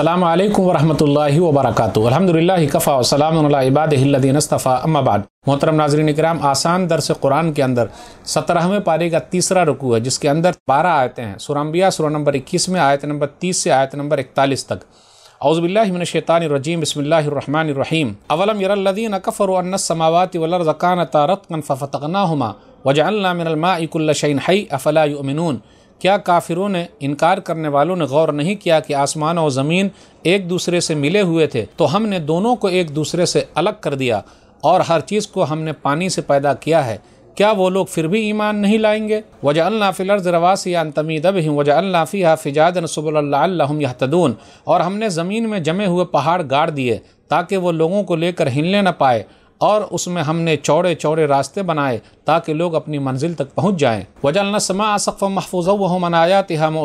अल्लाम वरहमल वबरक अलहमदिल्ला कफ़ा वसलामबादीनस्तफ़ा अम्माबाद मोहतरम नाजरीन कराम आसान दरस कुरान के अंदर सत्रहवें पारे का तीसरा रुकू है जिसके अंदर बारह आयतें हैं सुरम्बिया सुर नंबर इक्कीस में आयत नंबर तीस से आयत नंबर इकतालीस तक अउज़बिल्लिमिनशैतानरजीम बसमीम अवलम यरल्लदीन कफ़र समावत वलरज़कान तारतकन फ़तकना हमा वजालमिनमाकुल्लशन हई अफ़ला क्या काफिरों ने इनकार करने वालों ने गौर नहीं किया कि आसमान और ज़मीन एक दूसरे से मिले हुए थे तो हमने दोनों को एक दूसरे से अलग कर दिया और हर चीज़ को हमने पानी से पैदा किया है क्या वो लोग फिर भी ईमान नहीं लाएंगे वजह अल्लाफ़िलर्ज़ तमी तमीदब ही वजह अल्लाफ़ी फ़िजादन सबल्लाम यहतदून और हमने ज़मीन में जमे हुए पहाड़ गाड़ दिए ताकि वो लोगों को लेकर हिलने न पाए और उसमें हमने चौड़े चौड़े रास्ते बनाए ताकि लोग अपनी मंजिल तक पहुँच जाएँ वजल नसमा सफ़ महफूज वह मनाया तिहम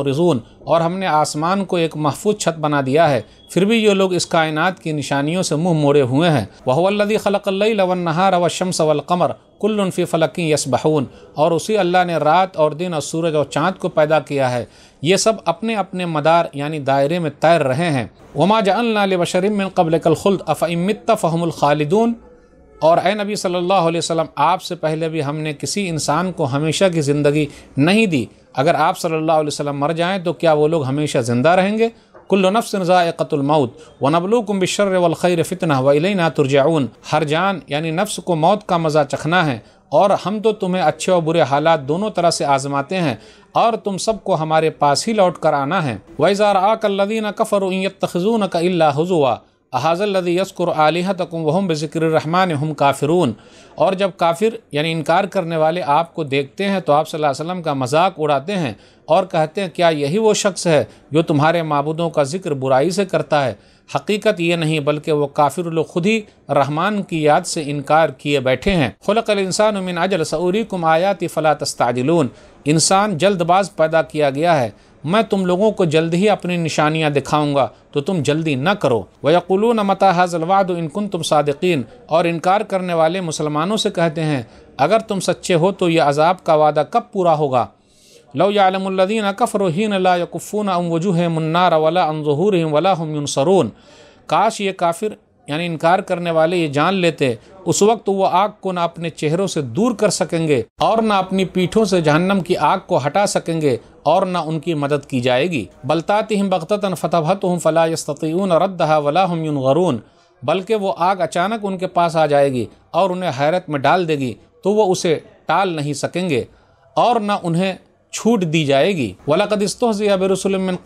और हमने आसमान को एक महफूज छत बना दिया है फिर भी ये लोग इस कायनात की निशानियों से मुँह मोड़े हुए हैं वहवल्लदी लवन नहार व शम्स वलकमर कुल्लफ़ी फ़लकी बहून और उसी अल्लाह ने रात और दिन और सूरज और चाँद को पैदा किया है ये सब अपने अपने मदार यानी दायरे में तैर रहे हैं वमा जल्ला बशरम कबल कलखुल्द इमित फ़हमुल खालिदून और ए नबी सल्लल्लाहु अलैहि वसल्लम आपसे पहले भी हमने किसी इंसान को हमेशा की ज़िंदगी नहीं दी अगर आप सल्लल्लाहु अलैहि वसल्लम मर जाएं तो क्या वो लोग हमेशा ज़िंदा रहेंगे कुल्ल नफ्स मौत व नबलूकुम बिशर वलखैर फ़ितना व इलना तुरजाउन हर जान यानी नफ्स को मौत का मज़ा चखना है और हम तो तुम्हें अच्छे और बुरे हालात दोनों तरह से आजमाते हैं और तुम सबको हमारे पास ही लौट कर आना है वैज़ार आकल्लिन कफ़र तखजून का अल्ला हजुआ लदी यस्कुर आलिहा तकुम वहम बज़िक्र रहमान हम काफिरून और जब काफिर यानी इनकार करने वाले आपको देखते हैं तो आप सल्लल्लाहु अलैहि वसल्लम का मजाक उड़ाते हैं और कहते हैं क्या यही वो शख्स है जो तुम्हारे मबूदों का जिक्र बुराई से करता है हकीकत ये नहीं बल्कि वो काफिर लोग खुद ही रहमान की याद से इनकार किए बैठे हैं खलकल इंसान उमिन अजल सऊरी कुम आयाति फ़ला तस्ताजलून इंसान जल्दबाज पैदा किया गया है मैं तुम लोगों को जल्द ही अपनी निशानियाँ दिखाऊंगा तो तुम जल्दी न करो वयकुलू न मता हाजलवाद इनकुन तुम सादकिन और इनकार करने वाले मुसलमानों से कहते हैं अगर तुम सच्चे हो तो यह अजाब का वादा कब पूरा होगा लौ यालमदीन कफ़रहीन लाकुफ़ून अम वजूह मन्नार वला अनजहूर वला हम सरून काश ये काफिर यानी इनकार करने वाले ये जान लेते उस वक्त वो आग को ना अपने चेहरों से दूर कर सकेंगे और ना अपनी पीठों से जहन्नम की आग को हटा सकेंगे और ना उनकी मदद की जाएगी बलतात हम बख्तन फतहत हम फ़लास्तून रद्दहा वलाहम यून बल्कि वो आग अचानक उनके पास आ जाएगी और उन्हें हैरत में डाल देगी तो वो उसे टाल नहीं सकेंगे और ना उन्हें छूट दी जाएगी वलाकद इस्तोज़िया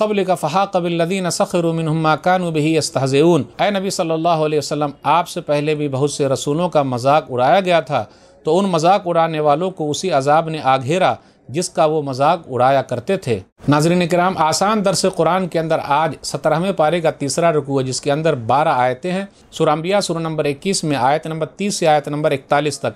कबल का फ़हा कबिल्लिन सखरुमिन बही ए नबी सल्लल्लाहु अलैहि वसल्लम आपसे पहले भी बहुत से रसूलों का मजाक उड़ाया गया था तो उन मजाक उड़ाने वालों को उसी अजाब ने आघेरा जिसका वो मजाक उड़ाया करते थे नाजरीन कराम आसान दरस कुरान के अंदर आज सत्रहवें पारे का तीसरा रुकू है जिसके अंदर बारह आयतें हैं सुरम्बिया सुर नंबर इक्कीस में आयत नंबर तीस से आयत नंबर इकतालीस तक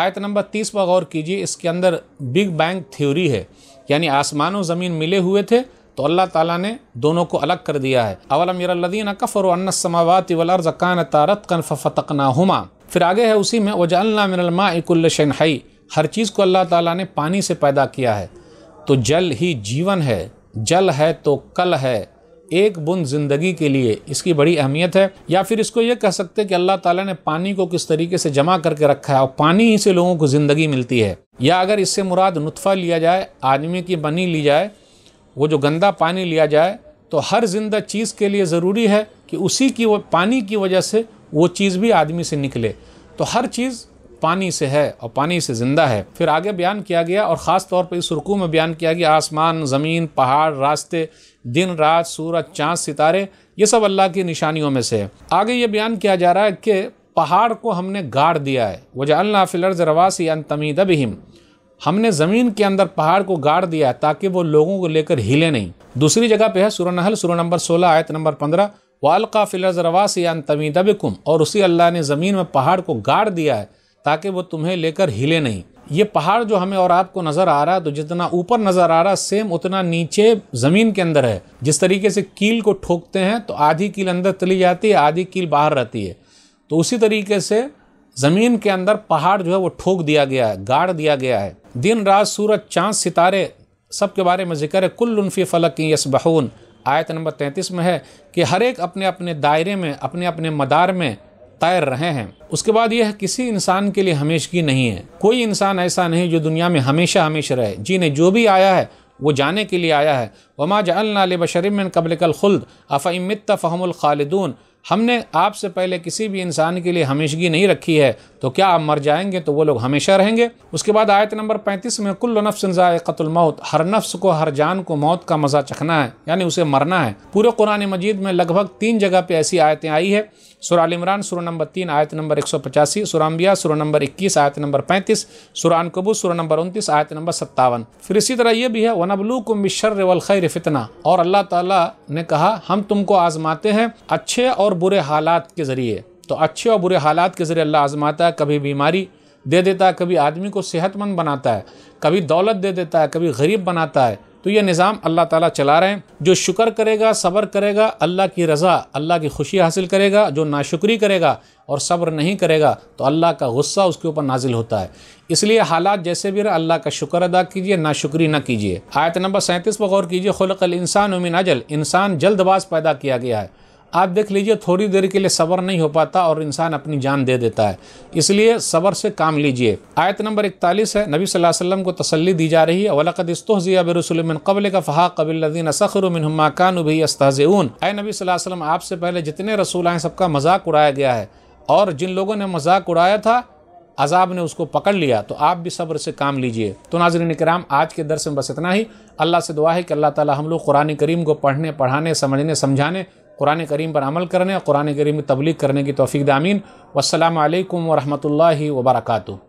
आयत नंबर तीस पर गौर कीजिए इसके अंदर बिग बैंग थ्योरी है यानी आसमान और ज़मीन मिले हुए थे तो अल्लाह ताला ने दोनों को अलग कर दिया है अवलम यदीन कफ़र समावत वलरज़कान तारत कन फ़तना फिर आगे है उसी में वजालना मिनलमा इकुल्लशन हई हर चीज़ को अल्लाह ताला ने पानी से पैदा किया है तो जल ही जीवन है जल है तो कल है एक बुंद ज़िंदगी के लिए इसकी बड़ी अहमियत है या फिर इसको ये कह सकते हैं कि अल्लाह ताला ने पानी को किस तरीके से जमा करके रखा है और पानी ही से लोगों को ज़िंदगी मिलती है या अगर इससे मुराद नुतफ़ा लिया जाए आदमी की बनी ली जाए वो जो गंदा पानी लिया जाए तो हर जिंदा चीज़ के लिए ज़रूरी है कि उसी की वो पानी की वजह से वो चीज़ भी आदमी से निकले तो हर चीज़ पानी से है और पानी से ज़िंदा है फिर आगे बयान किया गया और ख़ास तौर पर इस रुकू में बयान किया गया आसमान ज़मीन पहाड़ रास्ते दिन रात सूरज चाँद सितारे ये सब अल्लाह की निशानियों में से है आगे ये बयान किया जा रहा है कि पहाड़ को हमने गाड़ दिया है वजह अल्लाह फ़िलर्ज़ रवासी अन तमीद हिम हमने ज़मीन के अंदर पहाड़ को गाड़ दिया है ताकि वो लोगों को लेकर हिले नहीं दूसरी जगह पे है सुर नहल सुर नंबर सोलह आयत नंबर पंद्रह वालका फ़िलर्ज़ रवासी अन तमीद बिकुम और उसी अल्लाह ने ज़मीन में पहाड़ को गाड़ दिया है ताकि वो तुम्हें लेकर हिले नहीं ये पहाड़ जो हमें और आपको नज़र आ रहा है तो जितना ऊपर नज़र आ रहा है सेम उतना नीचे ज़मीन के अंदर है जिस तरीके से कील को ठोकते हैं तो आधी कील अंदर चली जाती है आधी कील बाहर रहती है तो उसी तरीके से ज़मीन के अंदर पहाड़ जो है वो ठोक दिया गया है गाड़ दिया गया है दिन रात सूरज चाँद सितारे सब के बारे में जिक्र है कुल उनफी फलक बहून आयत नंबर तैंतीस में है कि हर एक अपने अपने दायरे में अपने अपने मदार में तैर रहे हैं उसके बाद यह किसी इंसान के लिए हमेशगी नहीं है कोई इंसान ऐसा नहीं जो दुनिया में हमेशा हमेशा रहे जी ने जो भी आया है वो जाने के लिए आया है वमा जल्ला बशरमिन कबल कल खुल्द इमित फ़हमुल खालिदून हमने आपसे पहले किसी भी इंसान के लिए हमेशगी नहीं रखी है तो क्या आप मर जाएंगे तो वो लोग हमेशा रहेंगे उसके बाद आयत नंबर पैंतीस में कुल मौत हर नफ्स को हर जान को मौत का मज़ा चखना है यानी उसे मरना है पूरे कुरान मजीद में लगभग तीन जगह पे ऐसी आयतें आई है सुराल इमरान सुर नंबर तीन आयत नंबर एक सौ पचासी सुरम्बिया सुर नंबर इक्कीस आयत नंबर पैंतीस सुरान कबू सुर नंबर उनतीस आयत नंबर सत्तावन फिर इसी तरह ये भी है वनबलू को मिशर खैर फितना और अल्लाह तला ने कहा हम तुमको आजमाते हैं अच्छे और बुरे हालात के ज़रिए तो अच्छे और बुरे हालात के ज़रिए अल्लाह आजमाता है कभी बीमारी दे देता है कभी आदमी को सेहतमंद बनाता है कभी दौलत दे देता है कभी गरीब बनाता है तो ये निज़ाम अल्लाह ताला चला रहे हैं जो शुक्र करेगा सब्र करेगा अल्लाह की रज़ा अल्लाह की खुशी हासिल करेगा जो नाशुक्री करेगा और सब्र नहीं करेगा तो अल्लाह का गुस्सा उसके ऊपर नाजिल होता है इसलिए हालात जैसे भी रहे अल्लाह का शुक्र अदा कीजिए ना शुक्री ना कीजिए आयत नंबर सैंतीस पर गौर कीजिए खुलकल इंसान उमिन अजल इंसान जल्दबाज पैदा किया गया है आप देख लीजिए थोड़ी देर के लिए सबर नहीं हो पाता और इंसान अपनी जान दे देता है इसलिए सबर से काम लीजिए आयत नंबर इकतालीस है नबी सल्लल्लाहु अलैहि वसल्लम को तसल्ली दी जा रही है वलकदस्तोज़िया बरसुलमिन कबल का फ़हा कबिल्लिन सखरमिन ए नबी वसल्लम आपसे पहले जितने रसूल आए सबका मजाक उड़ाया गया है और जिन लोगों ने मजाक उड़ाया था अजाब ने उसको पकड़ लिया तो आप भी सब्र से काम लीजिए तो नाजरन कराम आज के दरस में बस इतना ही अल्लाह से दुआ है कि अल्लाह ताला हम लोग कुरान करीम को पढ़ने पढ़ाने समझने समझाने कुरान करीम पर अमल करने और कुरान करीम में तबलीग करने की तोफ़ी दामीन वालकम वरहमल वबरकू